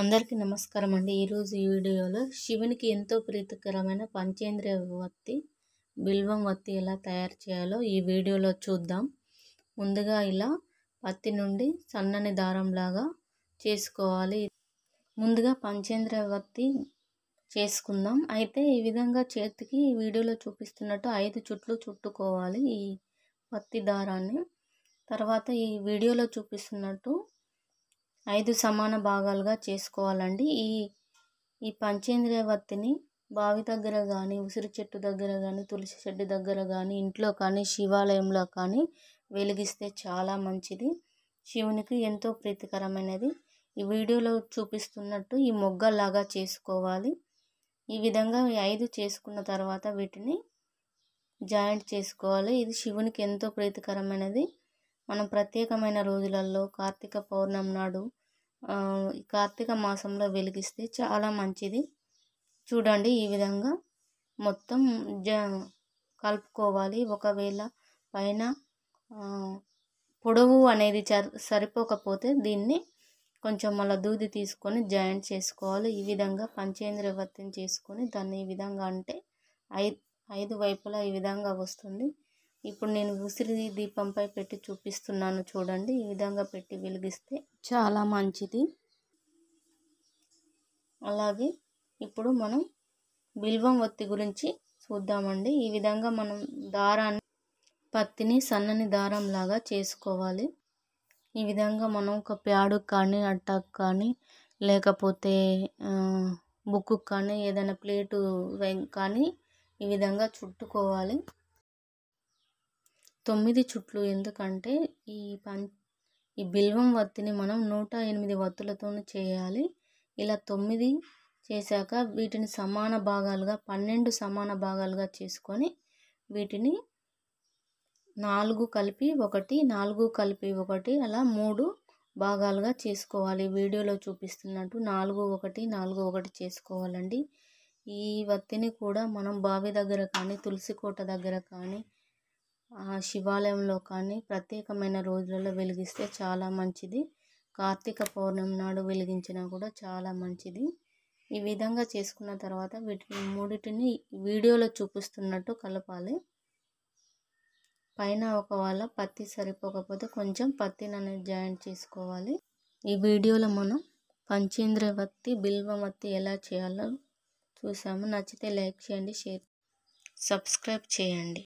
అందరికీ నమస్కారం అండి ఈరోజు ఈ వీడియోలో శివునికి ఎంతో ప్రీతికరమైన పంచేంద్రియ వత్తి బిల్వం వత్తి ఎలా తయారు చేయాలో ఈ వీడియోలో చూద్దాం ముందుగా ఇలా పత్తి నుండి సన్నని దారంలాగా చేసుకోవాలి ముందుగా పంచేంద్రియ వత్తి చేసుకుందాం అయితే ఈ విధంగా చేతికి ఈ వీడియోలో చూపిస్తున్నట్టు ఐదు చుట్లు చుట్టుకోవాలి ఈ పత్తి దారాన్ని తర్వాత ఈ వీడియోలో చూపిస్తున్నట్టు ఐదు సమాన భాగాలుగా చేసుకోవాలండి ఈ ఈ పంచేంద్రియ వత్తిని బావి దగ్గర కానీ ఉసిరి చెట్టు దగ్గర కానీ తులసి చెట్టు దగ్గర కానీ ఇంట్లో కానీ శివాలయంలో కానీ వెలిగిస్తే చాలా మంచిది శివునికి ఎంతో ప్రీతికరమైనది ఈ వీడియోలో చూపిస్తున్నట్టు ఈ మొగ్గలాగా చేసుకోవాలి ఈ విధంగా ఈ ఐదు చేసుకున్న తర్వాత వీటిని జాయింట్ చేసుకోవాలి ఇది శివునికి ఎంతో ప్రీతికరమైనది మనం ప్రత్యేకమైన రోజులలో కార్తీక పౌర్ణమి నాడు కార్తీక మాసంలో వెలిగిస్తే చాలా మంచిది చూడండి ఈ విధంగా మొత్తం జ కలుపుకోవాలి ఒకవేళ పైన పొడవు అనేది సరిపోకపోతే దీన్ని కొంచెం మళ్ళీ దూది తీసుకొని జాయింట్ చేసుకోవాలి ఈ విధంగా పంచేంద్రియ వర్తం చేసుకొని దాన్ని ఈ విధంగా అంటే ఐదు ఐదు వైపులా ఈ విధంగా వస్తుంది ఇప్పుడు నేను ఉసిరి దీపంపై పెట్టి చూపిస్తున్నాను చూడండి ఈ విధంగా పెట్టి వెలిగిస్తే చాలా మంచిది అలాగే ఇప్పుడు మనం బిల్వం ఒత్తి గురించి చూద్దామండి ఈ విధంగా మనం దారాన్ని పత్తిని సన్నని దారం లాగా చేసుకోవాలి ఈ విధంగా మనం ఒక ప్యాడు కానీ అట్టాకు కానీ లేకపోతే బుక్కు కానీ ఏదైనా ప్లేటు కానీ ఈ విధంగా చుట్టుకోవాలి తొమ్మిది చుట్లు ఎందుకంటే ఈ పం ఈ బిల్వం వత్తిని మనం నూట ఎనిమిది వత్తులతో చేయాలి ఇలా తొమ్మిది చేశాక వీటిని సమాన భాగాలుగా పన్నెండు సమాన భాగాలుగా చేసుకొని వీటిని నాలుగు కలిపి ఒకటి నాలుగు కలిపి ఒకటి అలా మూడు భాగాలుగా చేసుకోవాలి వీడియోలో చూపిస్తున్నట్టు నాలుగు ఒకటి నాలుగు ఒకటి చేసుకోవాలండి ఈ వత్తిని కూడా మనం బావి దగ్గర కానీ తులసి కోట దగ్గర కానీ శివాలయంలో కానీ ప్రత్యేకమైన రోజులలో వెలిగిస్తే చాలా మంచిది కార్తీక పౌర్ణమి నాడు వెలిగించినా కూడా చాలా మంచిది ఈ విధంగా చేసుకున్న తర్వాత వీటిని మూడింటిని వీడియోలో చూపిస్తున్నట్టు కలపాలి పైన ఒకవేళ పత్తి సరిపోకపోతే కొంచెం పత్తిని అనేది జాయింట్ చేసుకోవాలి ఈ వీడియోలో మనం పంచేంద్ర వత్తి బిల్వ వత్తి ఎలా చేయాలో చూసాము నచ్చితే లైక్ చేయండి షేర్ సబ్స్క్రైబ్ చేయండి